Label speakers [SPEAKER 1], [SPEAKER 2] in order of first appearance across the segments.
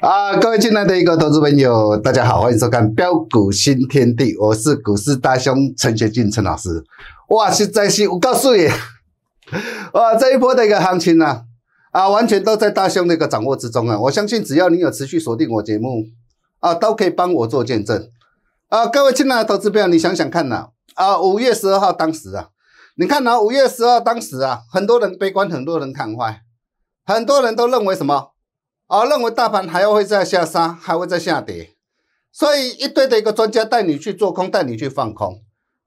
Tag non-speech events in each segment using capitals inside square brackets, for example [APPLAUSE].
[SPEAKER 1] 啊，各位进来的一个投资朋友，大家好，欢迎收看标股新天地，我是股市大兄陈学进陈老师。哇，实在是，我告诉你，哇，这一波的一个行情呢，啊，完全都在大兄的一个掌握之中啊。我相信，只要你有持续锁定我节目，啊，都可以帮我做见证。啊，各位进来投资朋友，你想想看呐，啊，五月十二号当时啊，你看呐，五月十二当时啊，很多人悲观，很多人看坏，很多人都认为什么？啊，认为大盘还要会再下杀，还会再下跌，所以一堆的一个专家带你去做空，带你去放空。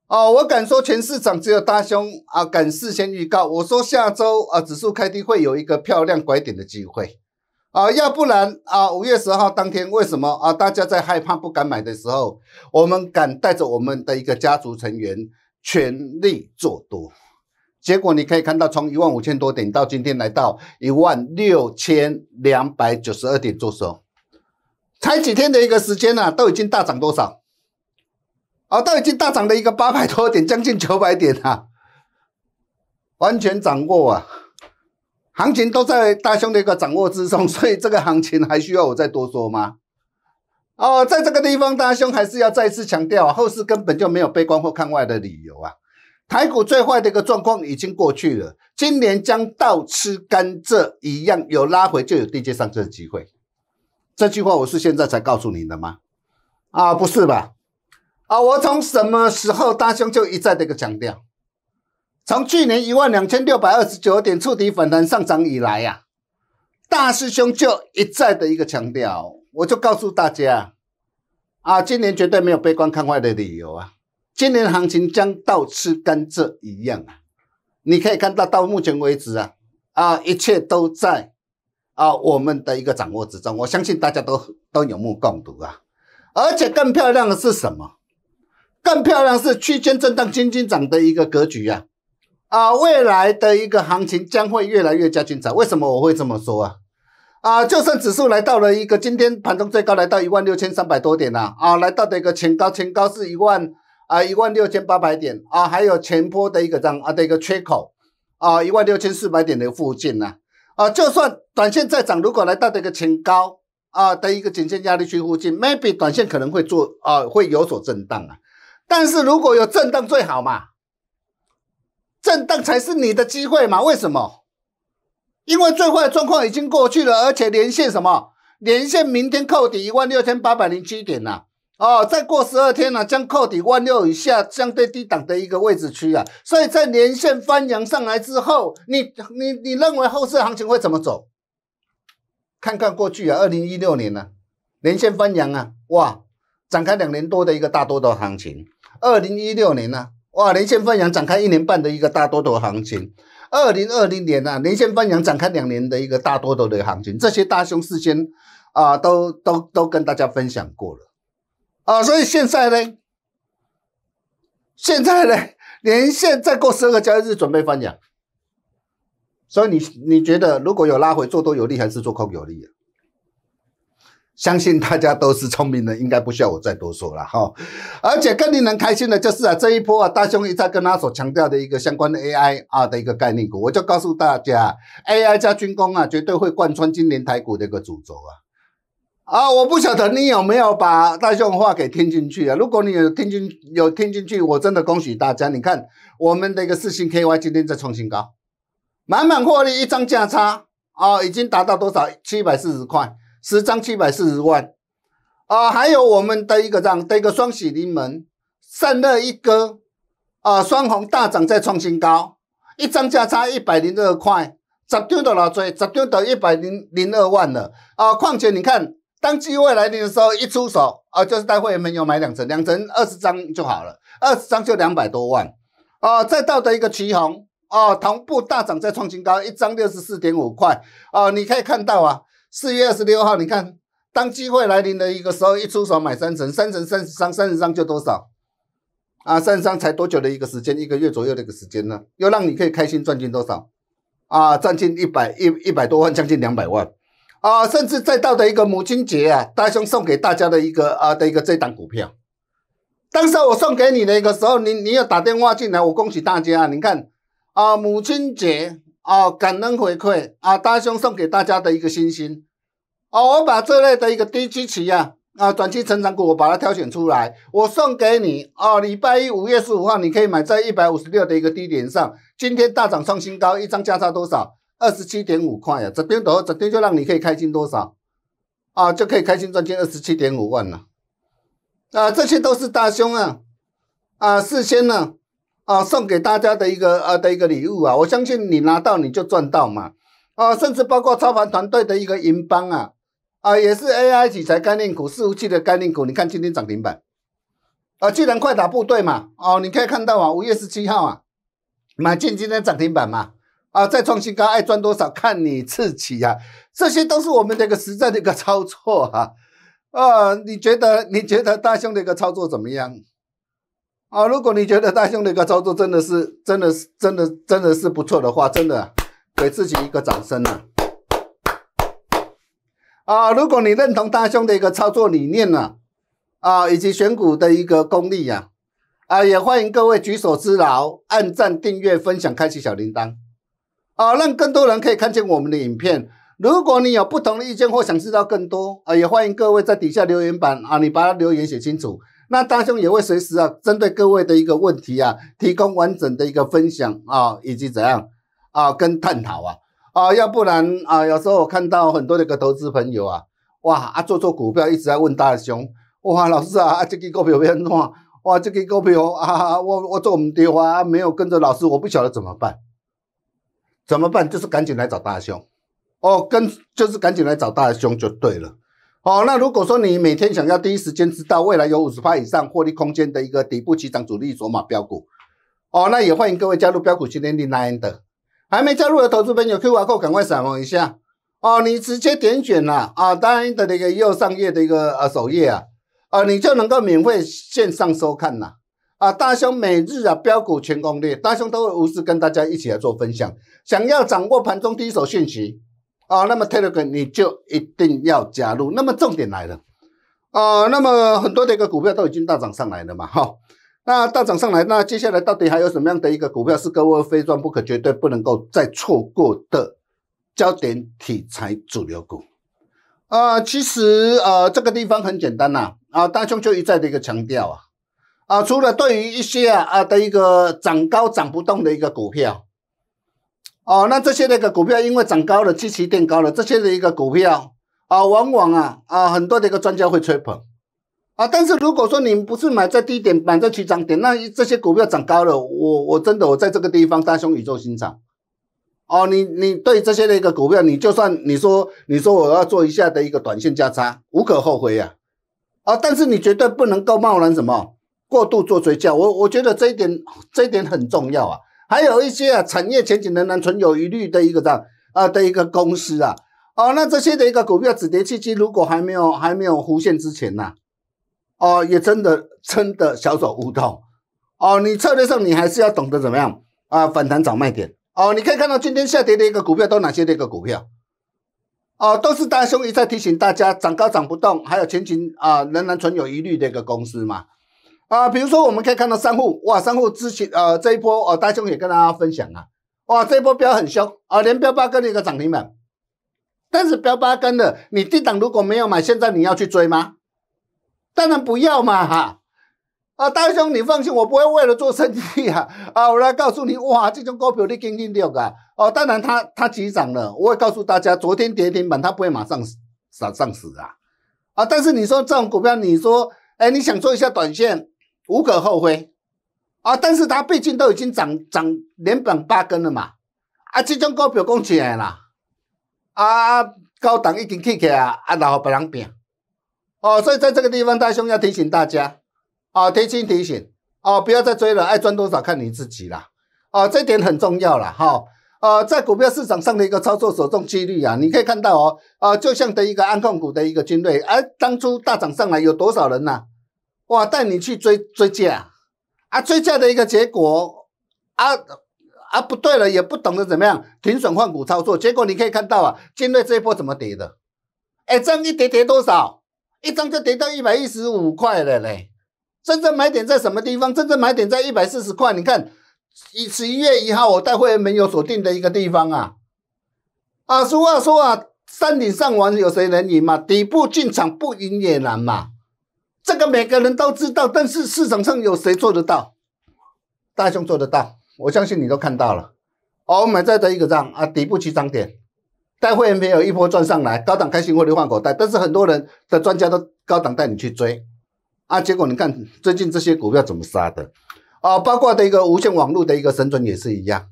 [SPEAKER 1] 哦，我敢说，全市场只有大兄啊，敢事先预告，我说下周啊，指数开低会有一个漂亮拐点的机会。啊，要不然啊，五月十号当天为什么啊，大家在害怕不敢买的时候，我们敢带着我们的一个家族成员全力做多。结果你可以看到，从一万五千多点到今天来到一万六千两百九十二点做收，才几天的一个时间呢，都已经大涨多少？哦，都已经大涨了一个八百多点，将近九百点啊，完全掌握啊，行情都在大兄的一个掌握之中，所以这个行情还需要我再多说吗？哦，在这个地方，大兄还是要再次强调啊，后市根本就没有悲观或看外的理由啊。台股最坏的一个状况已经过去了，今年将倒吃甘蔗一样，有拉回就有地阶上升的机会。这句话我是现在才告诉你的吗？啊，不是吧？啊，我从什么时候大兄就一再的一个强调，从去年一万两千六百二十九点触底反弹上涨以来呀，大师兄就一再的一个强调，我就告诉大家，啊，今年绝对没有悲观看坏的理由啊。今年行情将到吃甘蔗一样啊！你可以看到，到目前为止啊，啊，一切都在啊我们的一个掌握之中。我相信大家都都有目共睹啊！而且更漂亮的是什么？更漂亮是区间震荡、轻轻涨的一个格局呀！啊，未来的一个行情将会越来越加精彩。为什么我会这么说啊？啊，就算指数来到了一个今天盘中最高来到一万六千三百多点呐！啊，来到的一个前高，前高是一万。啊，一万六千八百点啊，还有前坡的一个涨啊的一个缺口啊，一万六千四百点的附近呢。啊，就算短线再涨，如果来到这个前高啊的一个颈线压力区附近，maybe 短线可能会做啊，会有所震荡啊。但是如果有震荡最好嘛，震荡才是你的机会嘛。为什么？因为最坏状况已经过去了，而且连线什么连线明天扣底一万六千八百零七点呢？哦，再过十二天呢，将扣底万六以下相对低档的一个位置区啊，所以在连线翻扬上来之后，你你你认为后市行情会怎么走？看看过去啊，二零一六年呢，连线翻扬啊，哇，展开两年多的一个大多头行情；二零一六年呢，哇，连线翻扬展开一年半的一个大多头行情；二零二零年呢，连线翻扬展开两年的一个大多头的行情，这些大凶事先啊，都都都跟大家分享过了。啊，所以现在呢，现在呢，[LAUGHS] 连线再过十二个交易日准备放阳，所以你你觉得如果有拉回做多有利，还是做空有利？相信大家都是聪明人，应该不需要我再多说了哈。而且更令人开心的就是啊，这一波啊，大兄一再跟他所强调的一个相关的 AI 啊的一个概念股，我就告诉大家，AI 加军工啊，绝对会贯穿今年台股的一个主轴啊。啊！我不晓得你有没有把大象的话给听进去啊？如果你有听进有听进去，我真的恭喜大家！你看我们的一个四星 K Y 今天在创新高，满满获利一张价差啊，已经达到多少？七百四十块，十张七百四十万啊！还有我们的一个的一个双喜临门，散热一哥啊，双红大涨在创新高，一张价差一百零二块，十张多少多？十张到一百零零二万了啊！况且你看。当机会来临的时候，一出手啊，就是带会员朋友买两层，两层二十张就好了，二十张就两百多万啊。再到的一个旗红啊，同步大涨，再创新高，一张六十四点五块啊。你可以看到啊，四月二十六号，你看当机会来临的一个时候，一出手买三层，三层三十张，三十张就多少啊？三十张才多久的一个时间？一个月左右的一个时间呢？又让你可以开心赚进多少啊？赚进一百一一百多万，将近两百万。啊，甚至再到的一个母亲节啊，大兄送给大家的一个啊的一个这档股票，当时我送给你的一个时候，你你又打电话进来，我恭喜大家啊，你看啊母亲节啊感恩回馈啊，大兄送给大家的一个心心啊，我把这类的一个低基期啊啊短期成长股我把它挑选出来，我送给你啊，礼拜一五月十五号你可以买在一百五十六的一个低点上，今天大涨创新高，一张价差多少？二十七点五块啊，这边头这边就让你可以开心多少啊，就可以开心赚进二十七点五万了。啊，这些都是大兄啊，啊，事先呢啊送给大家的一个呃的一个礼物啊，我相信你拿到你就赚到嘛啊，甚至包括操盘团队的一个银帮啊啊，也是 AI 题材概念股，服器的概念股，你看今天涨停板啊，既然快打部队嘛，哦，你可以看到啊，五月十七号啊，买进今天涨停板嘛。啊，再创新高，爱赚多少看你自己呀！这些都是我们这个实战的一个操作哈。[LAUGHS] 呃，你觉得你觉得大兄的一个操作怎么样？啊，如果你觉得大兄的一个操作真的是真的是真的真的是不错的话，真的给自己一个掌声呢。啊，如果你认同大兄的一个操作理念呢，啊，以及选股的一个功力呀，啊，也欢迎各位举手之劳，按赞、订阅、分享、开启小铃铛。啊，让更多人可以看见我们的影片。如果你有不同的意见或想知道更多，啊，也欢迎各位在底下留言板啊，你把它留言写清楚。那大兄也会随时啊，针对各位的一个问题啊，提供完整的一个分享啊，以及怎样啊，跟探讨啊。啊，要不然啊，有时候我看到很多那个投资朋友啊，哇啊，做错股票一直在问大雄，哇，老师啊，啊，这个股票变乱，哇，这个股票啊，我我做我们的，啊，没有跟着老师，我不晓得怎么办。怎么办？就是赶紧来找大兄哦，跟就是赶紧来找大兄就对了哦。那如果说你每天想要第一时间知道未来有五十块以上获利空间的一个底部起涨主力筹码标股，哦，那也欢迎各位加入标股训练营 Nine 的。还没加入的投资朋友，Q R code 赶快扫描一下哦，你直接点选了啊 n 然 n 的那个右上页的一个呃首页啊，啊，你就能够免费线上收看了。啊！大兄每日啊，标股全攻略，大兄都会无私跟大家一起来做分享。想要掌握盘中第一手信息啊，那么 Telegram 你就一定要加入。那么重点来了啊，那么很多的一个股票都已经大涨上来了嘛，哈。那大涨上来，那接下来到底还有什么样的一个股票是各位非赚不可、绝对不能够再错过的焦点题材主流股？啊，其实啊，这个地方很简单呐啊，大兄就一再的一个强调啊。啊，除了对于一些啊啊的一个涨高涨不动的一个股票，哦，那这些那个股票因为涨高了，继续垫高了，这些的一个股票啊，往往啊啊很多的一个专家会吹捧啊。但是如果说你不是买在低点，买在起涨点，那这些股票涨高了，我我真的我在这个地方大胸宇宙欣赏。哦，你你对这些那个股票，你就算你说你说我要做一下的一个短线价差，无可厚非呀。啊，但是你绝对不能够贸然什么。过度做追加，我我觉得这一点这一点很重要啊。还有一些啊，产业前景仍然存有疑虑的一个这样啊的一个公司啊，哦，那这些的一个股票止跌契机，如果还没有还没有浮现之前呢，哦，也真的真的小手舞动，哦，你策略上你还是要懂得怎么样啊反弹找卖点哦。你可以看到今天下跌的一个股票都哪些的一个股票，哦，都是大兄一再提醒大家涨高涨不动，还有前景啊仍然存有疑虑的一个公司嘛。啊，比如说我们可以看到散户哇，散户之前呃这一波呃，大兄也跟大家分享啊，哇，这一波飙很凶啊，连标八根的一个涨停板，但是标八根的你低档如果没有买，现在你要去追吗？当然不要嘛哈，啊，大兄你放心，我不会为了做生意啊，啊，我来告诉你哇，这种股票你跟进六个哦，当然它它急涨了，我会告诉大家，昨天跌停板它不会马上死上死啊啊，但是你说这种股票，你说哎，你想做一下短线？无可厚非，啊，但是他毕竟都已经涨涨连板八根了嘛，啊，这种高票供起来了，啊，高档已经起起来，啊，然后别人拼？哦，所以在这个地方，大兄要提醒大家，哦，提醒提醒，哦，不要再追了，爱赚多少看你自己啦，哦，这点很重要了，好，呃，在股票市场上的一个操作，手中几率啊，你可以看到哦，啊，就像的一个安控股的一个军队，哎，当初大涨上来有多少人呐？哇！带你去追追价，啊，追价的一个结果，啊啊，不对了，也不懂得怎么样停损换股操作，结果你可以看到啊，金瑞这一波怎么跌的？哎，这样一跌跌多少？一张就跌到一百一十五块了嘞！真正买点在什么地方？真正买点在一百四十块。你看，一十一月一号，我带会员们有锁定的一个地方啊，啊，俗话说啊，山顶上玩有谁能赢嘛？底部进场不赢也难嘛？这个每个人都知道，但是市场上有谁做得到？大熊做得到，我相信你都看到了。哦，买在这一个账啊，底部起涨点，带会员朋友一波赚上来，高档开新货流换口袋。但是很多人的专家都高档带你去追，啊，结果你看最近这些股票怎么杀的？哦，包括的一个无线网络的一个神准也是一样。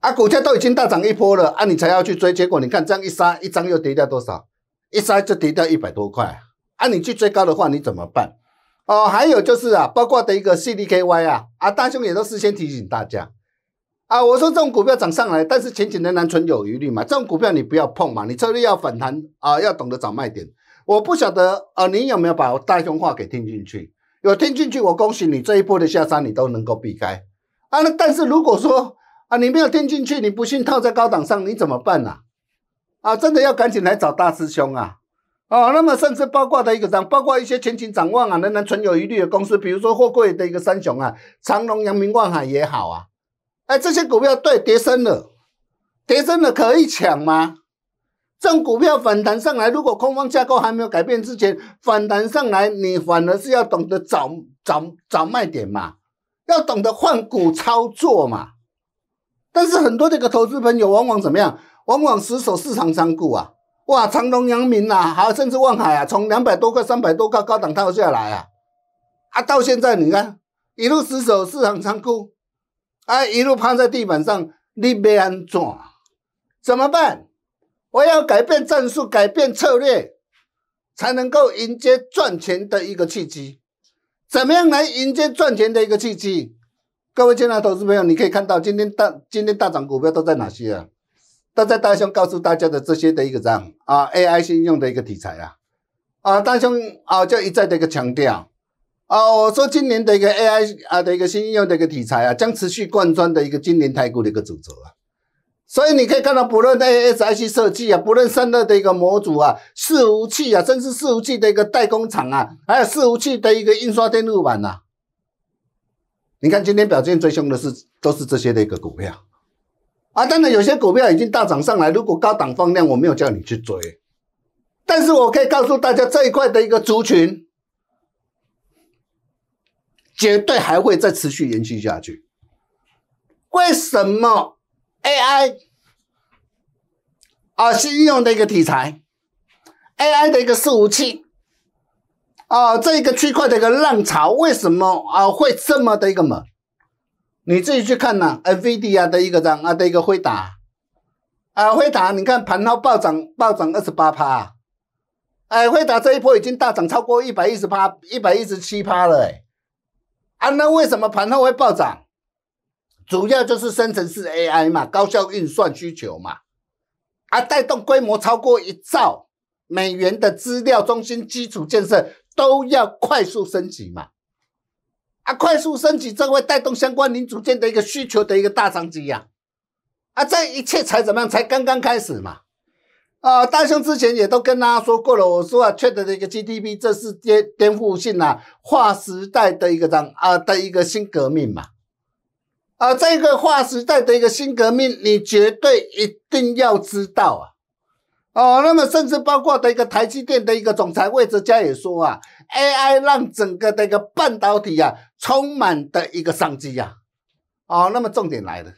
[SPEAKER 1] 啊，股价都已经大涨一波了，啊，你才要去追，结果你看这样一杀，一张又跌掉多少？一杀就跌掉一百多块。啊，你去追高的话，你怎么办？哦，还有就是啊，包括的一个 CDKY 啊，啊，大兄也都事先提醒大家啊，我说这种股票涨上来，但是前几年难存有余力嘛，这种股票你不要碰嘛，你策略要反弹啊，要懂得找卖点。我不晓得啊，你有没有把我大兄话给听进去？有听进去，我恭喜你这一波的下杀你都能够避开啊。那但是如果说啊，你没有听进去，你不信套在高档上，你怎么办啊？啊，真的要赶紧来找大师兄啊！哦，那么甚至包括的一个涨，包括一些前景展望啊，仍然存有疑虑的公司，比如说货柜的一个三雄啊，长隆、阳明、万海也好啊，哎，这些股票对跌升了，跌升了可以抢吗？这种股票反弹上来，如果空方架构还没有改变之前，反弹上来你反而是要懂得找找找卖点嘛，要懂得换股操作嘛。但是很多的个投资朋友往往怎么样？往往死守市场仓股啊。哇，长隆、阳明啊，还有甚至望海啊，从两百多块、三百多块高档套下来啊，啊，到现在你看一路失守，市场仓库，啊，一路趴在地板上，你没安怎？怎么办？我要改变战术，改变策略，才能够迎接赚钱的一个契机。怎么样来迎接赚钱的一个契机？各位进来投资朋友，你可以看到今天大今天大涨股票都在哪些啊？但在大兄告诉大家的这些的一个这样啊，AI 新用的一个题材啊，啊，大兄啊就一再的一个强调啊，我说今年的一个 AI 啊的一个新应用的一个题材啊，将持续贯穿的一个今年台股的一个主轴啊，所以你可以看到，不论 ASIC 设计啊，不论散热的一个模组啊，四五 G 啊，甚至四五 G 的一个代工厂啊，还有四五 G 的一个印刷电路板呐，你看今天表现最凶的是都是这些的一个股票。啊，当然有些股票已经大涨上来。如果高档放量，我没有叫你去追，但是我可以告诉大家，这一块的一个族群绝对还会再持续延续下去。为什么 AI 啊，新应用的一个题材，AI 的一个服器啊，这一个区块的一个浪潮为什么啊会这么的一个猛？你自己去看呐，NVDA 的一个涨啊的一个辉达，啊辉达，你看盘后暴涨暴涨二十八趴，哎，辉达这一波已经大涨超过一百一十趴，一百一十七趴了哎，啊，那为什么盘后会暴涨？主要就是生成式 AI 嘛，高效运算需求嘛，啊，带动规模超过一兆美元的资料中心基础建设都要快速升级嘛。啊，快速升级，这会带动相关零组件的一个需求的一个大商机呀！啊，这一切才怎么样？才刚刚开始嘛！啊，大兄之前也都跟大家说过了，我说啊，缺的这个 GDP，这是颠颠覆性啊，划时代的一个样啊的一个新革命嘛！啊，这个划时代的一个新革命，你绝对一定要知道啊！哦，那么甚至包括的一个台积电的一个总裁魏哲家也说啊，AI 让整个的一个半导体啊充满的一个商机呀。哦，那么重点来了，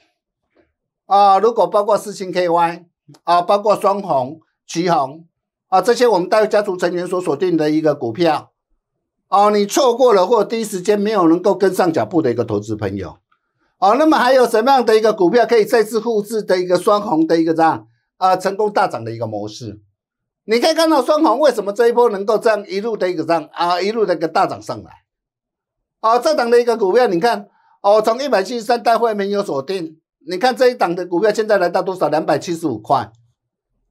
[SPEAKER 1] 啊，如果包括四星 KY 啊，包括双红、橘红啊，这些我们大家族成员所锁定的一个股票，哦，你错过了或第一时间没有能够跟上脚步的一个投资朋友，哦，那么还有什么样的一个股票可以再次复制的一个双红的一个账？啊，成功大涨的一个模式，你可以看到双红为什么这一波能够这样一路的一个涨啊，一路的一个大涨上来啊。这档的一个股票，你看，哦从一百七十三带会没有锁定，你看这一档的股票现在来到多少？两百七十五块。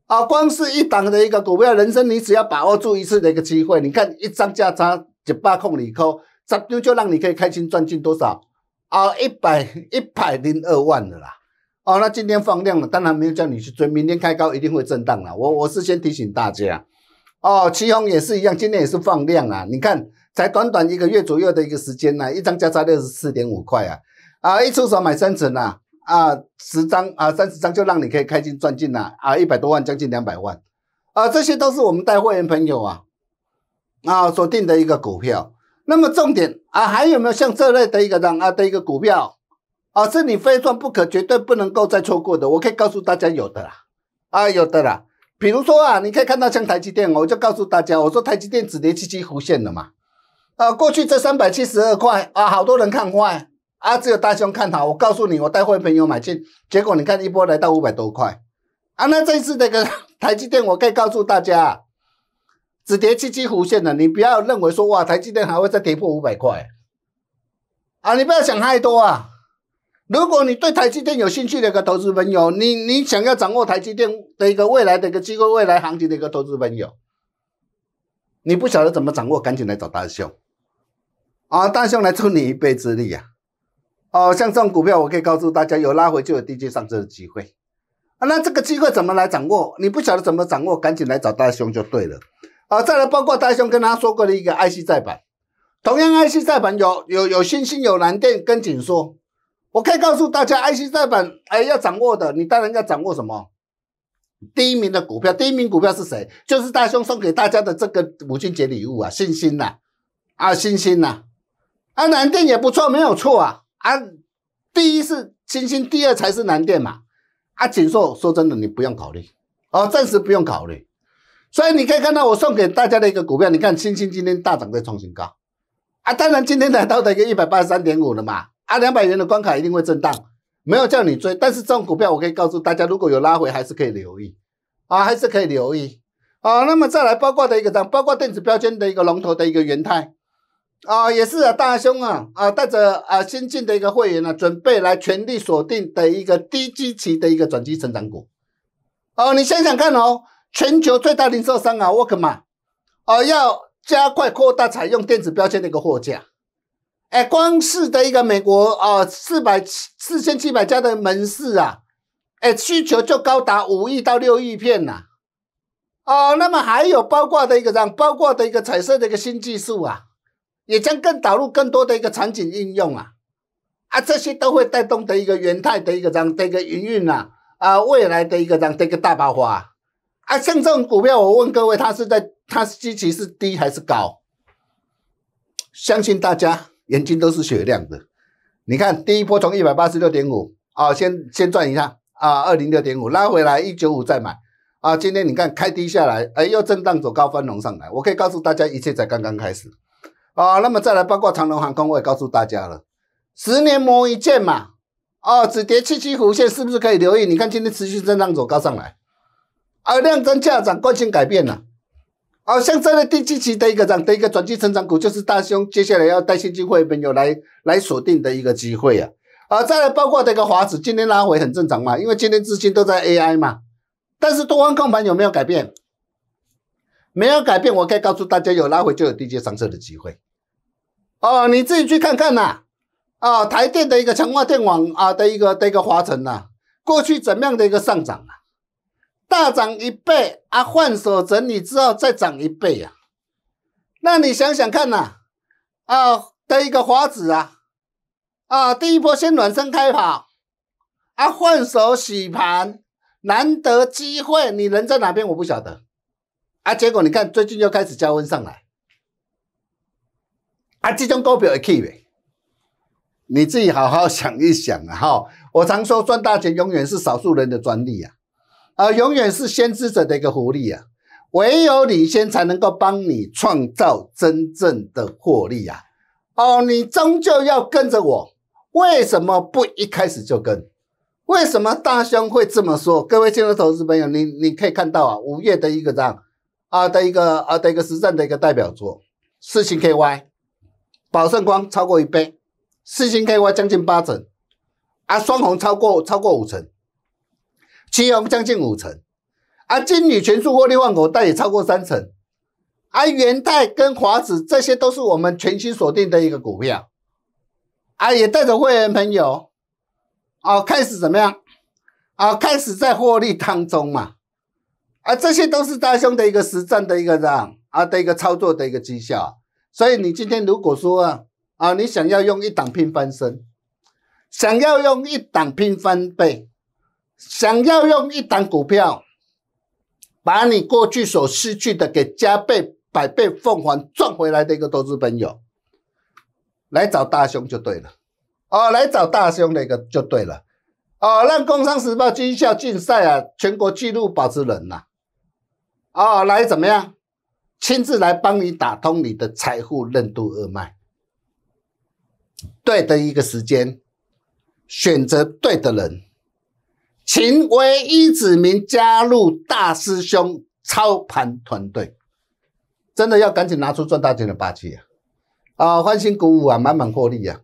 [SPEAKER 1] 啊光是一档的一个股票，人生你只要把握住一次的一个机会，你看一张价差九八空里扣，这就就让你可以开心赚进多少？啊，一百一百零二万的啦。哦，那今天放量了，当然没有叫你去追。明天开高一定会震荡了。我我是先提醒大家，哦，七虹也是一样，今天也是放量啊。你看，才短短一个月左右的一个时间呢，一张价差六十四点五块啊，啊，一出手买三成啊，啊，十张啊，三十张就让你可以开进赚进了啊，一百多万，将近两百万，啊，这些都是我们带会员朋友啊，啊，锁定的一个股票。那么重点啊，还有没有像这类的一个张啊的一个股票？啊，是你非赚不可，绝对不能够再错过的。我可以告诉大家，有的啦，啊，有的啦。比如说啊，你可以看到像台积电，我就告诉大家，我说台积电子跌七七弧线的嘛，啊，过去这三百七十二块啊，好多人看坏，啊，只有大兄看好。我告诉你，我带会朋友买进，结果你看一波来到五百多块，啊，那这次这个 [LAUGHS] 台积电，我可以告诉大家，只跌七七弧线的，你不要认为说哇，台积电还会再跌破五百块，啊，你不要想太多啊。如果你对台积电有兴趣的一个投资朋友，你你想要掌握台积电的一个未来的一个机会，未来行情的一个投资朋友，你不晓得怎么掌握，赶紧来找大兄啊！大兄来助你一臂之力呀！哦，像这种股票，我可以告诉大家，有拉回就有低阶上车的机会啊！那这个机会怎么来掌握？你不晓得怎么掌握，赶紧来找大兄就对了。啊，再来包括大兄跟大家说过的一个 IC 再板，同样 IC 再板有有有信心有蓝电，跟紧说。我可以告诉大家，I C 再版哎，要掌握的，你当然要掌握什么？第一名的股票，第一名股票是谁？就是大兄送给大家的这个母亲节礼物啊，星星呐，啊，星星呐，啊，南电也不错，没有错啊，啊，第一是星星，第二才是南电嘛，啊，锦硕，说真的，你不用考虑，哦，暂时不用考虑。所以你可以看到我送给大家的一个股票，你看星星今天大涨在创新高，啊，当然今天来到的一个一百八十三点五了嘛。啊，两百元的关卡一定会震荡，没有叫你追，但是这种股票我可以告诉大家，如果有拉回还是可以留意啊，还是可以留意啊。那么再来包括的一个包括电子标签的一个龙头的一个元泰啊，也是啊，大兄啊啊，带着啊新进的一个会员呢，准备来全力锁定的一个低基期的一个转基成长股哦。你想想看哦，全球最大零售商啊，沃克玛啊，要加快扩大采用电子标签的一个货架。哎，光是的一个美国啊，四百四千七百家的门市啊，哎，需求就高达五亿到六亿片呐，哦，那么还有包括的一个这样，包括的一个彩色的一个新技术啊，也将更导入更多的一个场景应用啊，啊，这些都会带动的一个元泰的一个这样的一个营运呐，啊，未来的一个这样的一个大爆发，啊，像这种股票，我问各位，它是在它是积极是低还是高？相信大家。眼睛都是雪亮的，你看第一波从一百八十六点五啊，先先赚一下啊，二零六点五拉回来一九五再买啊。今天你看开低下来，哎，又震荡走高翻红上来，我可以告诉大家，一切才刚刚开始啊。那么再来，包括长龙航空，我也告诉大家了，十年磨一剑嘛，哦，止跌七七弧线是不是可以留意？你看今天持续震荡走高上来，啊，量增价涨，惯性改变了。好，像这样的低级的一个涨的一个转基成长股，就是大兄接下来要带新进会友来来锁定的一个机会啊！啊，再来包括这个华子，今天拉回很正常嘛，因为今天资金都在 AI 嘛。但是多方控盘有没有改变？没有改变，我可以告诉大家，有拉回就有低阶上车的机会。哦，你自己去看看呐！哦，台电的一个强化电网啊，的一个的一个华晨呐，过去怎么样的一个上涨啊？大涨一倍啊，换手整理之后再涨一倍啊。那你想想看呐，啊的一个华子啊，啊第一波先暖身开跑，啊换手洗盘，难得机会，你人在哪边我不晓得，啊结果你看最近又开始加温上来，啊这种股票会去未？你自己好好想一想啊哈！我常说赚大钱永远是少数人的专利啊。啊，永远是先知者的一个狐狸啊，唯有领先才能够帮你创造真正的获利啊！哦，你终究要跟着我，为什么不一开始就跟？为什么大兄会这么说？各位金融投资朋友，你你可以看到啊，五月的一个这样啊的一个啊的一个实战的一个代表作，四星 KY，宝盛光超过一倍，四星 KY 将近八成，啊，双红超过超过五成。其中将近五成，啊，金女全数获利万股，但也超过三成，啊，元泰跟华子这些都是我们全新锁定的一个股票，啊，也带着会员朋友，啊，开始怎么样？啊，开始在获利当中嘛，啊，这些都是大兄的一个实战的一个让，啊的一个操作的一个绩效，所以你今天如果说啊啊，你想要用一档拼翻身，想要用一档拼翻倍。想要用一档股票，把你过去所失去的给加倍百倍奉还赚回来的一个投资朋友，来找大兄就对了。哦，来找大兄那个就对了。哦，让《工商时报》军校竞赛啊，全国纪录保持人呐。哦，来怎么样？亲自来帮你打通你的财富任督二脉。对的一个时间，选择对的人。请唯一子民加入大师兄操盘团队，真的要赶紧拿出赚大钱的霸气啊！啊，欢欣鼓舞啊，满满获利啊！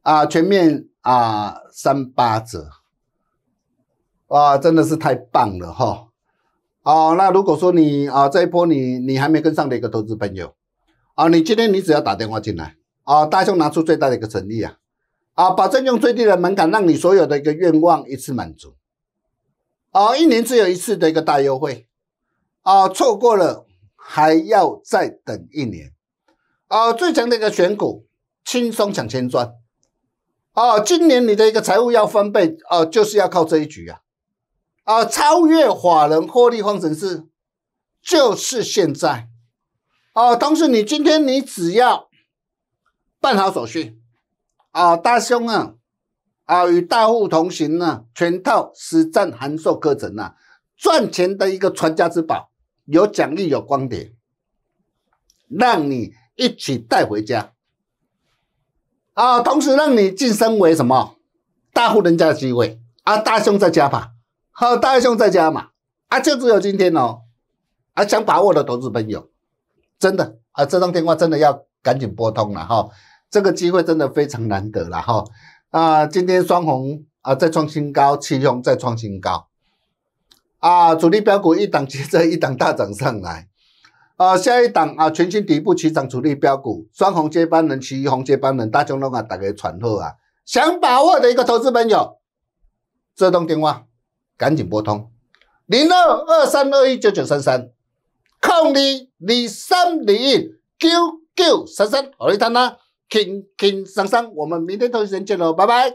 [SPEAKER 1] 啊，全面啊，三八折！哇，真的是太棒了哈！哦，那如果说你啊这一波你你还没跟上的一个投资朋友啊，你今天你只要打电话进来啊，大兄拿出最大的一个诚意啊啊，保证用最低的门槛让你所有的一个愿望一次满足。哦，一年只有一次的一个大优惠，哦，错过了还要再等一年，哦，最强的一个选股，轻松抢钱赚，哦，今年你的一个财务要翻倍，哦，就是要靠这一局啊，啊，超越法人获利方程式，就是现在，哦，同时你今天你只要办好手续，哦，大兄啊。啊，与大户同行呢，全套实战函授课程啊，赚钱的一个传家之宝，有奖励，有光碟，让你一起带回家。啊，同时让你晋升为什么大户人家的机会啊？大兄在家吧？好，大兄在家嘛？啊，就只有今天哦。啊，想把握的投资朋友，真的啊，这通电话真的要赶紧拨通了哈，这个机会真的非常难得了哈。啊，今天双红啊再创新高，七红再创新高，啊主力标股一档接着一档大涨上来，啊下一档啊全新底部起涨主力标股，双红接班人，七红接班人，大中龙啊，大家传火啊，想把握的一个投资朋友，这通电话赶紧拨通零二二三二一九九三三，空一零三零一九九三三，好，里听呐？轻轻松松，我们明天同一时间见喽，拜拜。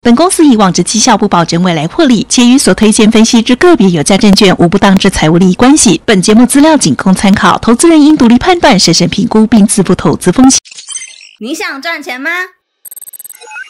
[SPEAKER 1] 本公司以往之绩效不保证未来获利，且与所推荐分析之个别有价证券无不当之财务利益关系。本节目资料仅供参考，投资人应独立判断、审慎评估并自负投资风险。你想赚钱吗？